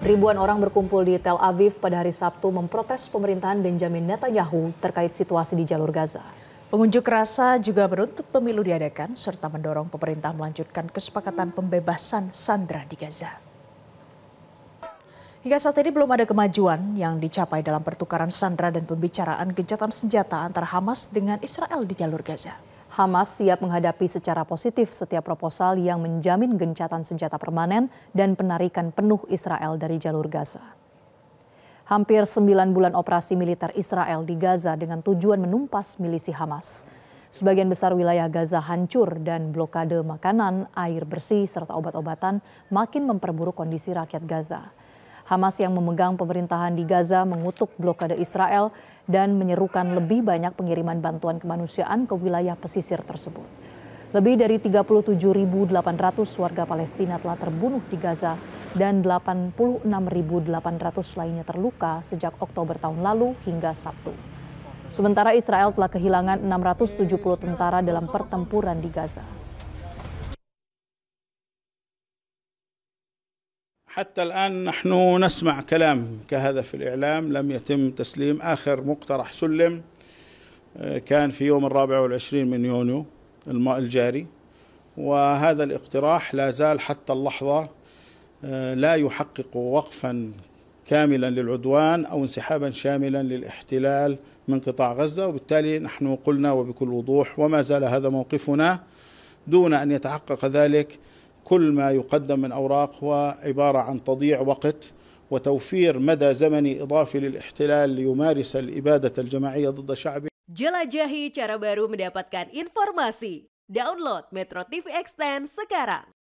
Ribuan orang berkumpul di Tel Aviv pada hari Sabtu memprotes pemerintahan Benjamin Netanyahu terkait situasi di jalur Gaza. Pengunjuk rasa juga menuntut pemilu diadakan serta mendorong pemerintah melanjutkan kesepakatan pembebasan sandra di Gaza. Hingga saat ini belum ada kemajuan yang dicapai dalam pertukaran sandra dan pembicaraan gencatan senjata antara Hamas dengan Israel di jalur Gaza. Hamas siap menghadapi secara positif setiap proposal yang menjamin gencatan senjata permanen dan penarikan penuh Israel dari jalur Gaza. Hampir sembilan bulan operasi militer Israel di Gaza dengan tujuan menumpas milisi Hamas. Sebagian besar wilayah Gaza hancur dan blokade makanan, air bersih, serta obat-obatan makin memperburuk kondisi rakyat Gaza. Hamas yang memegang pemerintahan di Gaza mengutuk blokade Israel dan menyerukan lebih banyak pengiriman bantuan kemanusiaan ke wilayah pesisir tersebut. Lebih dari 37.800 warga Palestina telah terbunuh di Gaza dan 86.800 lainnya terluka sejak Oktober tahun lalu hingga Sabtu. Sementara Israel telah kehilangan 670 tentara dalam pertempuran di Gaza. حتى الآن نحن نسمع كلام كهذا في الإعلام لم يتم تسليم آخر مقترح سلم آه، كان في يوم الرابع والعشرين من يونيو الجاري وهذا الاقتراح لا زال حتى اللحظة آه، لا يحقق وقفا كاملا للعدوان أو انسحابا شاملا للاحتلال من قطاع غزة وبالتالي نحن قلنا وبكل وضوح وما زال هذا موقفنا دون أن يتحقق ذلك كل ما يقدم من اوراق هو عباره عن تضييع وقت وتوفير مدى زمني اضافي للاحتلال ليمارس الاباده الجماعيه ضد شعبه. Jelajahi cara baru mendapatkan informasi. Download Metro TV Extend sekarang.